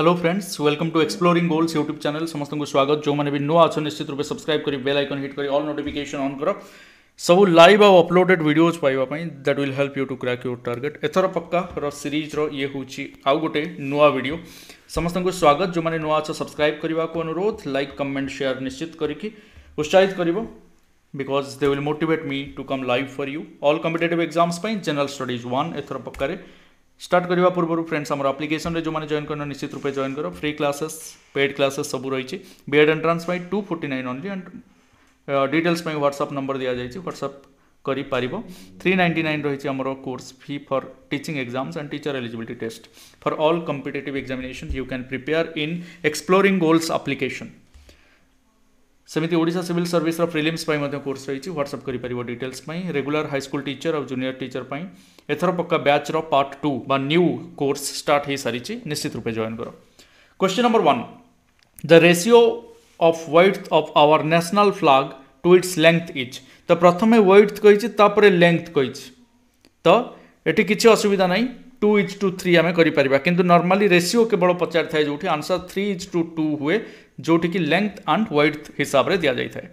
Hello friends welcome to Exploring Goals YouTube channel समस्त को स्वागत जो मैंने भी नुआ अच्छा निश्चित रूप से सब्सक्राइब कर बेल आइकन हिट कर ऑल नोटिफिकेशन ऑन करो सब लाइव आउ अपलोडेड भिडियोज पाइबापी that will help you to crack your target एथर पक्का सीरीज्र ये हूँ आउ गोटे नुआ भिडियो समस्त को स्वागत जो मैंने नुआ अच्छा सब्सक्राइब करने को अनुरोध लाइक कमेंट शेयर निश्चित करके उत्साहित कर because they will motivate me to come live for you all competitive exams general studies one एथर पक्का स्टार्ट करवा पूर्व फ्रेंड्स आम आप्लिकेसन जो मैंने जॉन करना निश्चित रूप जॉन कर फ्री क्लासेस पेड क्लासेस सब रही BEd entrance two forty nine only and details WhatsApp number दि जाए ह्वाट्सअप कर थ्री नाइंटी नाइन रही आम course fee for teaching exams and teacher eligibility test for all competitive examination you can prepare in Exploring Goals application ସେମିତି Odisha civil ସର୍ଭିସର prelims ପାଇଁ ମଧ୍ୟ course ରହିଛି WhatsApp କରିପାରିବ ଡିଟେଲ୍ସ ପାଇଁ ରେଗୁଲାର ହାଇସ୍କୁଲ ଟିଚର ଆଉ junior teacher ପାଇଁ ଏଥର ପକ୍କା ବ୍ୟାଚ୍ର ପାର୍ଟ ଟୁ ବା ନ୍ୟୁ କୋର୍ସ ଷ୍ଟାର୍ଟ ହୋଇସାରିଛି ନିଶ୍ଚିତ ରୂପେ ଜଏନ୍ କର question number one the ratio of width of our national flag to its length is ତ ପ୍ରଥମେ ୱେଥ୍ କହିଛି ତାପରେ ଲେନ୍ଥ କହିଛି ତ ଏଠି କିଛି ଅସୁବିଧା ନାହିଁ ଟୁ ଇଚ୍ ଟୁ ଥ୍ରୀ ଆମେ କରିପାରିବା କିନ୍ତୁ ନର୍ମାଲି ରେସିଓ କେବଳ ପଚାରିଥାଏ ଯେଉଁଠି answer three is to two ହୁଏ जोटी की लेंथ एंड व्विथ हिसाब से दिया जाए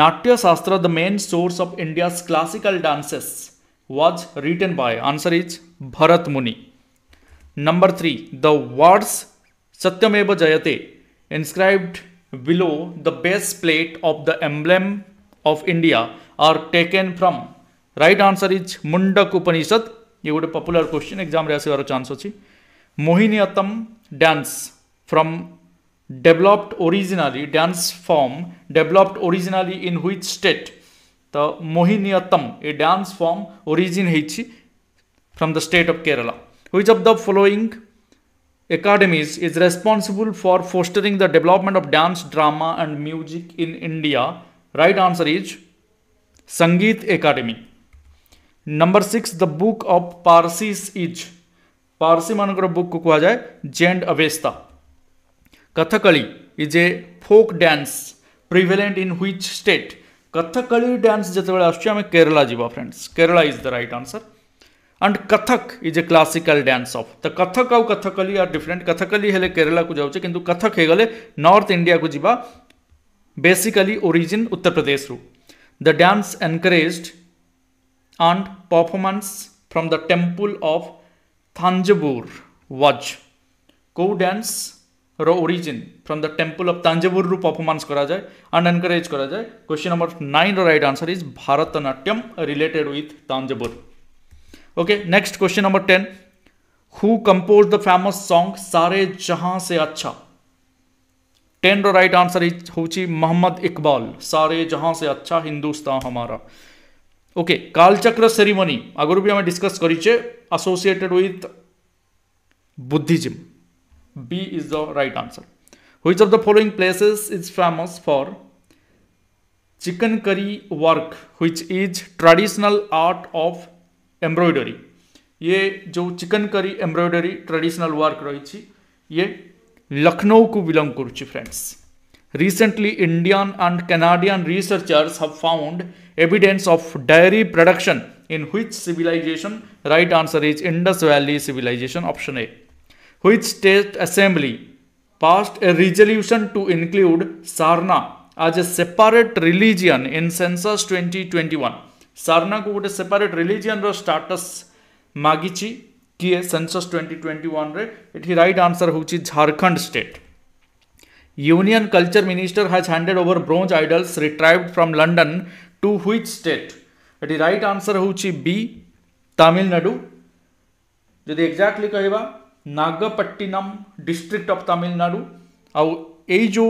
Natyashastra the main source of India classical dances was written by answer is Bharat Muni number three the words Satyameva Jayate inscribed below the base plate of the emblem of India are taken from right answer is Mundaka Upanishad ये गोटे popular question exam आसवर chance अच्छी Mohiniyattam dance from developed originally dance form developed originally in which state तो Mohiniyattam a dance form origin है from the state of Kerala which of the following academies is responsible for fostering the development of dance drama and music in India right answer is Sangeet academy number six the book of Parsis is Parsi मान book को कहा जाए Zend Avesta Kathakali is a folk dance prevalent in which state? Kathakali dance যেতবেলে আসছে আমি Kerala jiba friends. Kerala is the right answer. And Kathak is a classical dance of. The Kathak ଆଉ Kathakali are different. Kathakali ହେଲେ କେରଳାକୁ ଯାଉଛେ କିନ୍ତୁ Kathak ହେଇଗଲେ north ଇଣ୍ଡିଆକୁ ଯିବା ବେସିକାଲି ଓରିଜିନ୍ ଉତ୍ତରପ୍ରଦେଶରୁ the dance encouraged and performance from the temple of Thanjavur was କେଉଁ dance ର origin from the temple of ତାଞ୍ଜେବୁରରୁ ପରଫର୍ମାନ୍ସ କରାଯାଏ ଆଣ୍ଡ ଏନକରେଜ୍ କରାଯାଏ କ୍ୱେଶ୍ଚିନ୍ ନମ୍ବର ନାଇନ୍ର right answer is Bharatanatyam related with Thanjavur okay next question number ten who compose the famous song सारे जहां से अच्छा टेन राइट आंसर इज होची मोहम्मद इकबाल सारे जहां से अच्छा हिंदुस्तान हमारा ओके okay, कालचक्र सेरेमनी आगर भी हमें डिस्कस करीचे associated with Buddhism B is the right answer. Which of the following places is famous for chicken curry work which is traditional art of embroidery ये जो chicken curry embroidery traditional work रही ये लखनऊ को belong करुच्ची friends recently Indian and Canadian researchers have found evidence of dairy production in which civilization right answer is Indus Valley civilization option A which state assembly passed a resolution to include Sarna as a separate religion in census 2021 Sarna को गोटे separate religion रो status मागिछि किए census 2021 रे एठी right answer होछि Jharkhand state union culture minister has handed over bronze idols retrieved from London to which state एठी right answer होछि बी तामिलनाडु जदि एग्जैक्टली कहबा नागपट्टिनम डिस्ट्रिक्ट ऑफ तमिलनाडु आउ यही जो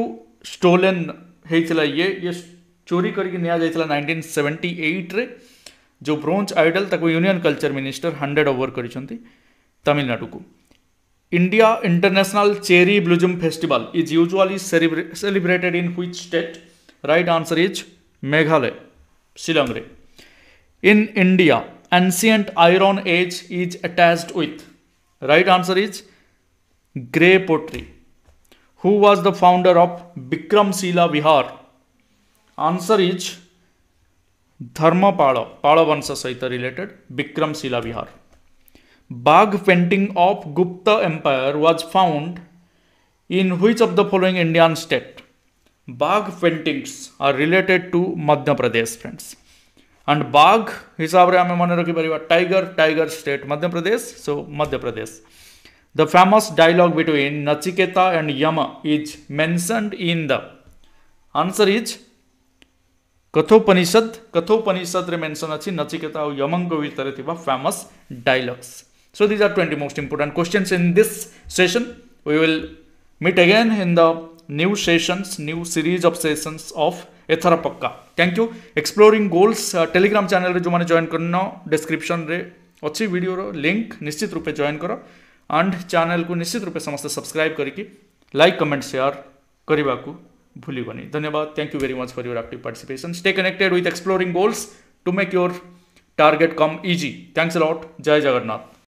स्टोलेन होता ये ये चोरी करके निया जाता नाइंटीन सेवेन्टी एट्रे जो ब्रोंज आइडल ताको union culture minister handed over कर तमिलनाडु को India international cherry blossom festival is usually celebrated in which state right answer is Meghalaya Shillong in India ancient iron age is attached with right answer is Grey Pottery. Who was the founder of Bikram Sila Vihar? Answer is Dharmapala, Pala Vansa Saita related, Bikram Sila Vihar. Bagh painting of Gupta Empire was found in which of the following Indian state? Bag paintings are related to Madhya Pradesh, friends. And बाघ हिसाब से आम मन रखी पार tiger tiger state Madhya Pradesh so Madhya Pradesh the famous dialogue between Nachiketa and Yama is mentioned in the answer is Kathopanishad Kathopanishad mention अच्छी नचिकेता और यम भितर famous dialogues so these are twenty most important question in this session we will meet again in the new sessions new series of sessions of एथर पक्का thank you एक्सप्लोरी Goals Telegram channel जो मैंने join कर description रे अच्छी video link निश्चित रूपे join कर एंड चैनल को निश्चित रूपे समस्त सब्सक्राइब करके लाइक कमेंट शेयर करने को भूलिनी धन्यवाद thank you very much for your active participation stay connected with Exploring Goals to make your target come easy thanks a lot जय जगन्नाथ